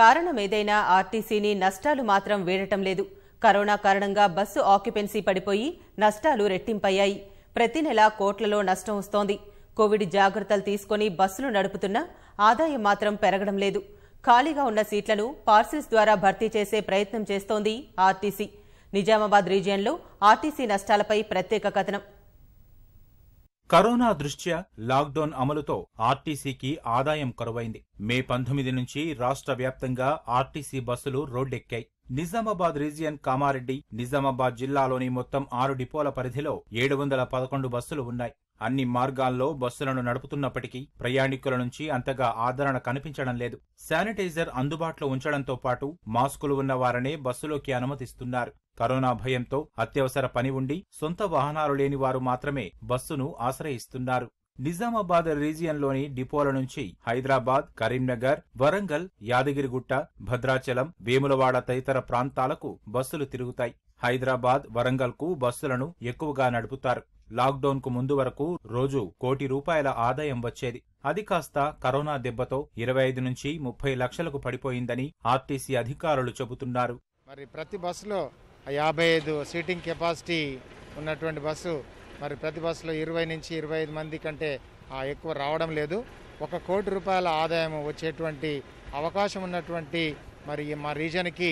కారణమేదైనా ఆర్టీసీని నష్టాలు మాత్రం వీడటం లేదు కరోనా కారణంగా బస్సు ఆక్యుపెన్సీ పడిపోయి నష్టాలు రెట్టింపయ్యాయి ప్రతి నెలా కోట్లలో నష్టం వస్తోంది కోవిడ్ జాగ్రత్తలు తీసుకుని బస్సులు నడుపుతున్నా ఆదాయం మాత్రం పెరగడం లేదు ఖాళీగా ఉన్న సీట్లను పార్సిల్స్ ద్వారా భర్తీ చేసే ప్రయత్నం చేస్తోంది ఆర్టీసీ నిజామాబాద్ రీజియన్లో ఆర్టీసీ నష్టాలపై ప్రత్యేక కథనం కరోనా దృష్ట్యా లాక్డౌన్ అమలుతో ఆర్టీసీకి ఆదాయం కరువైంది మే పంతొమ్మిది నుంచి రాష్ట్ర వ్యాప్తంగా ఆర్టీసీ బస్సులు రోడ్డెక్కాయి నిజామాబాద్ రీజియన్ కామారెడ్డి నిజామాబాద్ జిల్లాలోని మొత్తం ఆరు డిపోల పరిధిలో ఏడు వందల పదకొండు బస్సులు ఉన్నాయి అన్ని మార్గాల్లో బస్సులను నడుపుతున్నప్పటికీ ప్రయాణికుల నుంచి అంతగా ఆదరణ కనిపించడం లేదు శానిటైజర్ అందుబాటులో ఉంచడంతో పాటు మాస్కులు ఉన్న వారనే బస్సులోకి అనుమతిస్తున్నారు కరోనా భయంతో అత్యవసర పని ఉండి సొంత వాహనాలు లేని వారు మాత్రమే బస్సును ఆశ్రయిస్తున్నారు నిజామాబాద్ రీజియన్లోని డిపోల నుంచి హైదరాబాద్ కరీంనగర్ వరంగల్ యాదగిరిగుట్ట భద్రాచలం వేములవాడ తదితర ప్రాంతాలకు బస్సులు తిరుగుతాయి హైదరాబాద్ వరంగల్కు బస్సులను ఎక్కువగా నడుపుతారు లాక్డౌన్కు ముందు వరకు రోజు కోటి రూపాయల ఆదాయం వచ్చేది అది కాస్త కరోనా దెబ్బతో ఇరవై ఐదు నుంచి ముప్పై లక్షలకు పడిపోయిందని ఆర్టీసీ అధికారులు చెబుతున్నారు మరి ప్రతి బస్సులో యాభై ఐదు సీటింగ్ కెపాసిటీ ఉన్నటువంటి బస్సు మరి ప్రతి బస్సులో ఇరవై నుంచి ఇరవై ఐదు మంది కంటే ఎక్కువ రావడం లేదు ఒక కోటి రూపాయల ఆదాయం వచ్చేటువంటి అవకాశం ఉన్నటువంటి మరి మా రీజన్కి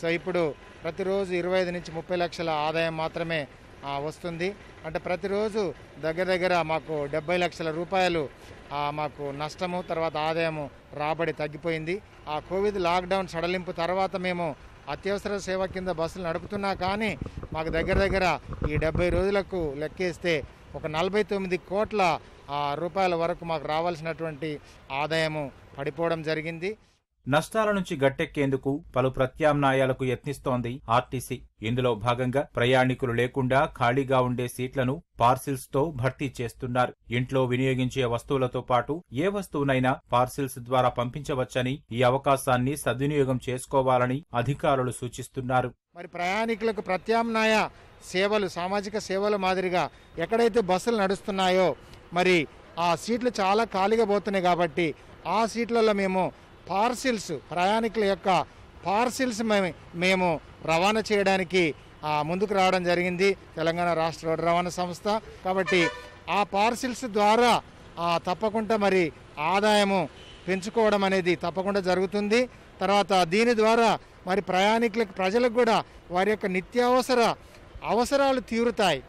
సో ఇప్పుడు ప్రతిరోజు ఇరవై ఐదు నుంచి ముప్పై లక్షల ఆదాయం మాత్రమే వస్తుంది అంటే ప్రతిరోజు దగ్గర దగ్గర మాకు డెబ్బై లక్షల రూపాయలు మాకు నష్టము తర్వాత ఆదాయము రాబడి తగ్గిపోయింది ఆ కోవిడ్ లాక్డౌన్ సడలింపు తర్వాత మేము అత్యవసర సేవ కింద బస్సులు నడుపుతున్నా కానీ మాకు దగ్గర దగ్గర ఈ డెబ్బై రోజులకు లెక్కేస్తే ఒక నలభై తొమ్మిది కోట్ల రూపాయల వరకు మాకు రావాల్సినటువంటి ఆదాయము పడిపోవడం జరిగింది నష్టాల నుంచి గట్టెక్కేందుకు పలు ప్రత్యామ్నాయాలకు యత్నిస్తోంది ఆర్టీసీ ఇందులో భాగంగా ప్రయాణికులు లేకుండా ఖాళీగా ఉండే సీట్లను పార్సిల్స్ తో భర్తీ చేస్తున్నారు ఇంట్లో వినియోగించే వస్తువులతో పాటు ఏ వస్తువునైనా పార్సిల్స్ ద్వారా పంపించవచ్చని ఈ అవకాశాన్ని సద్వినియోగం చేసుకోవాలని అధికారులు సూచిస్తున్నారు మరి ప్రయాణికులకు ప్రత్యామ్నాయ సేవలు సామాజిక సేవల మాదిరిగా ఎక్కడైతే బస్సులు నడుస్తున్నాయో మరి ఆ సీట్లు చాలా ఖాళీగా పోతున్నాయి కాబట్టి ఆ సీట్లలో మేము పార్సిల్స్ ప్రయాణికుల యొక్క పార్సిల్స్ మేము రవాణా చేయడానికి ముందుకు రావడం జరిగింది తెలంగాణ రాష్ట్ర రోడ్డు రవాణా సంస్థ కాబట్టి ఆ పార్సిల్స్ ద్వారా తప్పకుండా మరి ఆదాయము పెంచుకోవడం అనేది తప్పకుండా జరుగుతుంది తర్వాత దీని ద్వారా మరి ప్రయాణికులకు ప్రజలకు కూడా వారి యొక్క నిత్యావసర అవసరాలు తీరుతాయి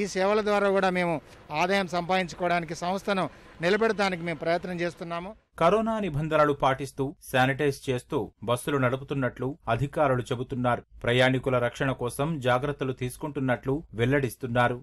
ఈ సేవల ద్వారా కూడా మేము ఆదాయం సంపాదించుకోవడానికి సంస్థను నిలబెడటానికి మేము ప్రయత్నం చేస్తున్నాము కరోనా నిబంధనలు పాటిస్తూ శానిటైజ్ చేస్తూ బస్సులు నడుపుతున్నట్లు అధికారులు చెబుతున్నారు ప్రయాణికుల రక్షణ కోసం జాగ్రత్తలు తీసుకుంటున్నట్లు వెల్లడిస్తున్నారు